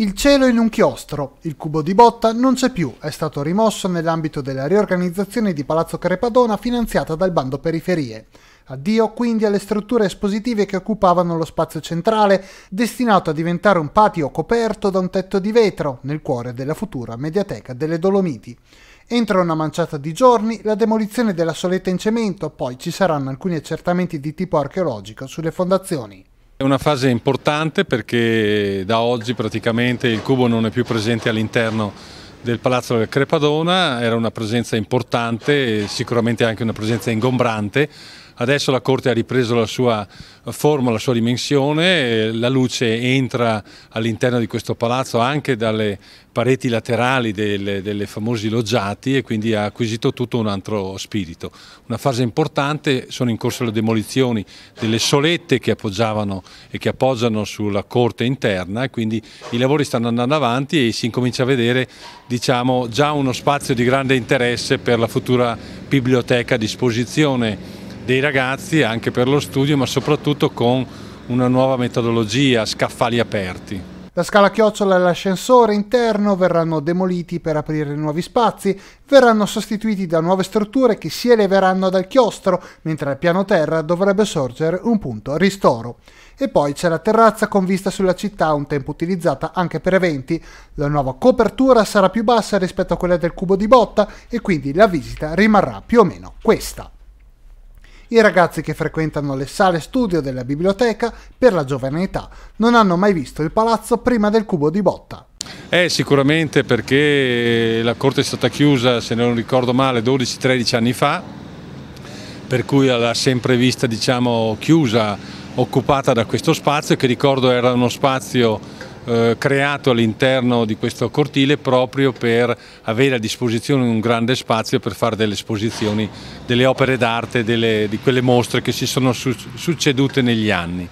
Il cielo in un chiostro. Il cubo di botta non c'è più, è stato rimosso nell'ambito della riorganizzazione di Palazzo Crepadona finanziata dal bando periferie. Addio quindi alle strutture espositive che occupavano lo spazio centrale, destinato a diventare un patio coperto da un tetto di vetro, nel cuore della futura mediateca delle Dolomiti. Entro una manciata di giorni la demolizione della soletta in cemento, poi ci saranno alcuni accertamenti di tipo archeologico sulle fondazioni. È una fase importante perché da oggi praticamente il cubo non è più presente all'interno del Palazzo del Crepadona, era una presenza importante, sicuramente anche una presenza ingombrante, Adesso la Corte ha ripreso la sua forma, la sua dimensione, la luce entra all'interno di questo palazzo anche dalle pareti laterali delle, delle famosi loggiati e quindi ha acquisito tutto un altro spirito. Una fase importante, sono in corso le demolizioni delle solette che appoggiavano e che appoggiano sulla corte interna e quindi i lavori stanno andando avanti e si incomincia a vedere diciamo, già uno spazio di grande interesse per la futura biblioteca a disposizione dei ragazzi anche per lo studio ma soprattutto con una nuova metodologia, scaffali aperti. La scala chiocciola e l'ascensore interno verranno demoliti per aprire nuovi spazi, verranno sostituiti da nuove strutture che si eleveranno dal chiostro, mentre al piano terra dovrebbe sorgere un punto ristoro. E poi c'è la terrazza con vista sulla città, un tempo utilizzata anche per eventi. La nuova copertura sarà più bassa rispetto a quella del cubo di botta e quindi la visita rimarrà più o meno questa. I ragazzi che frequentano le sale studio della biblioteca, per la giovane età, non hanno mai visto il palazzo prima del cubo di botta. Eh, sicuramente perché eh, la corte è stata chiusa, se non ricordo male, 12-13 anni fa, per cui l'ha sempre vista diciamo, chiusa, occupata da questo spazio, che ricordo era uno spazio eh, creato all'interno di questo cortile proprio per avere a disposizione un grande spazio per fare delle esposizioni delle opere d'arte, di quelle mostre che si sono su succedute negli anni.